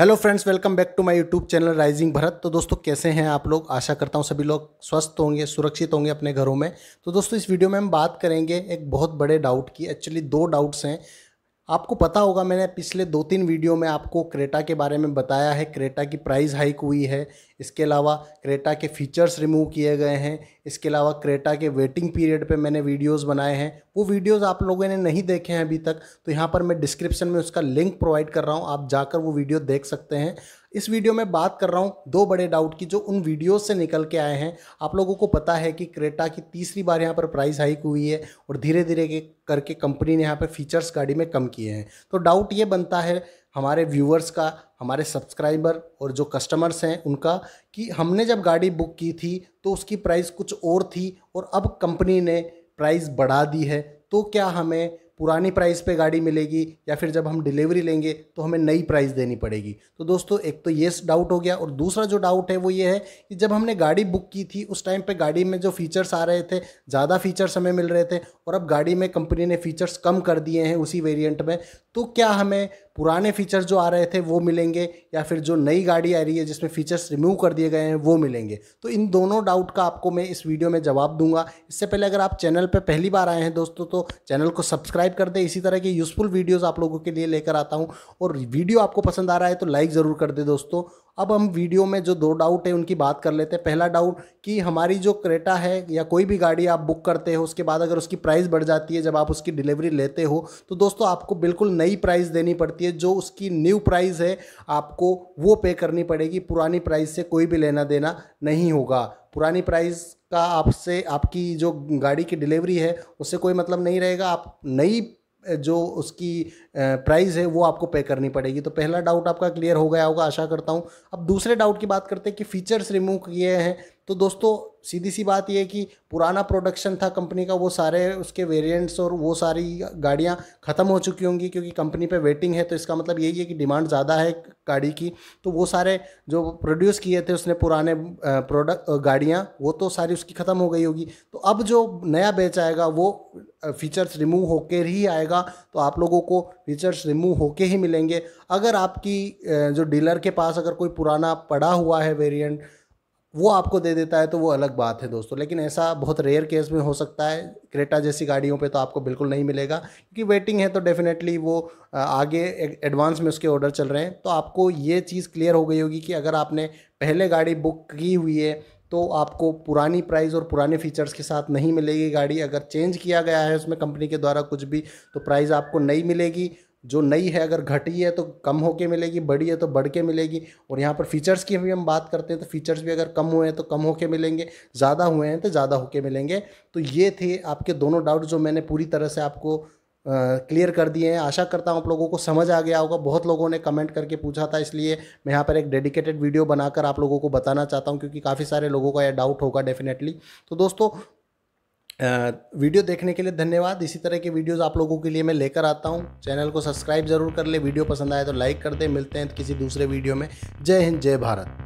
hello friends welcome back to my YouTube channel rising Bharat तो दोस्तों कैसे हैं आप लोग आशा करता हूं सभी लोग स्वस्थ होंगे सुरक्षित होंगे अपने घरों में तो दोस्तों इस वीडियो में हम बात करेंगे एक बहुत बड़े डाउट की एक्चुअली दो डाउट्स हैं आपको पता होगा मैंने पिछले दो तीन वीडियो में आपको क्रेटा के बारे में बताया है क्रेटा की प्राइस हाइक हुई है इसके अलावा क्रेटा के फीचर्स रिमूव किए गए हैं इसके अलावा क्रेटा के वेटिंग पीरियड पे मैंने वीडियोस बनाए हैं वो वीडियोस आप लोगों ने नहीं देखे हैं अभी तक तो यहाँ पर मैं डिस्क्रिप्शन में उसका लिंक प्रोवाइड कर रहा हूँ आप जाकर वो वीडियो देख सकते हैं इस वीडियो में बात कर रहा हूँ दो बड़े डाउट की जो उन वीडियोस से निकल के आए हैं आप लोगों को पता है कि क्रेटा की तीसरी बार यहाँ पर प्राइस हाइक हुई है और धीरे धीरे के करके कंपनी ने यहाँ पर फीचर्स गाड़ी में कम किए हैं तो डाउट ये बनता है हमारे व्यूअर्स का हमारे सब्सक्राइबर और जो कस्टमर्स हैं उनका कि हमने जब गाड़ी बुक की थी तो उसकी प्राइस कुछ और थी और अब कंपनी ने प्राइस बढ़ा दी है तो क्या हमें पुरानी प्राइस पे गाड़ी मिलेगी या फिर जब हम डिलीवरी लेंगे तो हमें नई प्राइस देनी पड़ेगी तो दोस्तों एक तो ये डाउट हो गया और दूसरा जो डाउट है वो ये है कि जब हमने गाड़ी बुक की थी उस टाइम पे गाड़ी में जो फीचर्स आ रहे थे ज़्यादा फीचर्स हमें मिल रहे थे और अब गाड़ी में कंपनी ने फीचर्स कम कर दिए हैं उसी वेरियंट में तो क्या हमें पुराने फीचर्स जो आ रहे थे वो मिलेंगे या फिर जो नई गाड़ी आ रही है जिसमें फीचर्स रिमूव कर दिए गए हैं वो मिलेंगे तो इन दोनों डाउट का आपको मैं इस वीडियो में जवाब दूंगा इससे पहले अगर आप चैनल पर पहली बार आए हैं दोस्तों तो चैनल को सब्सक्राइब कर दें इसी तरह की यूज़फुल वीडियोज़ आप लोगों के लिए लेकर आता हूँ और वीडियो आपको पसंद आ रहा है तो लाइक ज़रूर कर दे दोस्तों अब हम वीडियो में जो दो डाउट है उनकी बात कर लेते हैं पहला डाउट कि हमारी जो क्रेटा है या कोई भी गाड़ी आप बुक करते हो उसके बाद अगर उसकी प्राइस बढ़ जाती है जब आप उसकी डिलीवरी लेते हो तो दोस्तों आपको बिल्कुल नई प्राइस देनी पड़ती है जो उसकी न्यू प्राइस है आपको वो पे करनी पड़ेगी पुरानी प्राइस से कोई भी लेना देना नहीं होगा पुरानी प्राइस का आपसे आपकी जो गाड़ी की डिलीवरी है उससे कोई मतलब नहीं रहेगा आप नई जो उसकी प्राइस है वो आपको पे करनी पड़ेगी तो पहला डाउट आपका क्लियर हो गया होगा आशा करता हूँ अब दूसरे डाउट की बात करते हैं कि फ़ीचर्स रिमूव किए हैं तो दोस्तों सीधी सी बात यह है कि पुराना प्रोडक्शन था कंपनी का वो सारे उसके वेरिएंट्स और वो सारी गाड़ियाँ ख़त्म हो चुकी होंगी क्योंकि कंपनी पे वेटिंग है तो इसका मतलब यही है कि डिमांड ज़्यादा है गाड़ी की तो वो सारे जो प्रोड्यूस किए थे उसने पुराने प्रोडक्ट गाड़ियाँ वो तो सारी उसकी ख़त्म हो गई होगी तो अब जो नया बैच आएगा वो फीचर्स रिमूव होकर ही आएगा तो आप लोगों को फीचर्स रिमूव होके ही मिलेंगे अगर आपकी जो डीलर के पास अगर कोई पुराना पड़ा हुआ है वेरियंट वो आपको दे देता है तो वो अलग बात है दोस्तों लेकिन ऐसा बहुत रेयर केस में हो सकता है क्रेटा जैसी गाड़ियों पे तो आपको बिल्कुल नहीं मिलेगा क्योंकि वेटिंग है तो डेफिनेटली वो आगे एडवांस में उसके ऑर्डर चल रहे हैं तो आपको ये चीज़ क्लियर हो गई होगी कि अगर आपने पहले गाड़ी बुक की हुई है तो आपको पुरानी प्राइस और पुराने फीचर्स के साथ नहीं मिलेगी गाड़ी अगर चेंज किया गया है उसमें कंपनी के द्वारा कुछ भी तो प्राइस आपको नहीं मिलेगी जो नई है अगर घटी है तो कम होके मिलेगी बड़ी है तो बढ़ के मिलेगी और यहाँ पर फीचर्स की भी हम बात करते हैं तो फीचर्स भी अगर कम हुए हैं तो कम होके मिलेंगे ज़्यादा हुए हैं तो ज़्यादा होके मिलेंगे तो ये थे आपके दोनों डाउट जो मैंने पूरी तरह से आपको क्लियर कर दिए हैं आशा करता हूँ आप लोगों को समझ आ गया होगा बहुत लोगों ने कमेंट करके पूछा था इसलिए मैं यहाँ पर एक डेडिकेटेड वीडियो बनाकर आप लोगों को बताना चाहता हूँ क्योंकि काफ़ी सारे लोगों का यह डाउट होगा डेफिनेटली तो दोस्तों वीडियो देखने के लिए धन्यवाद इसी तरह के वीडियोस आप लोगों के लिए मैं लेकर आता हूँ चैनल को सब्सक्राइब जरूर कर ले वीडियो पसंद आए तो लाइक कर दे मिलते हैं किसी दूसरे वीडियो में जय हिंद जय भारत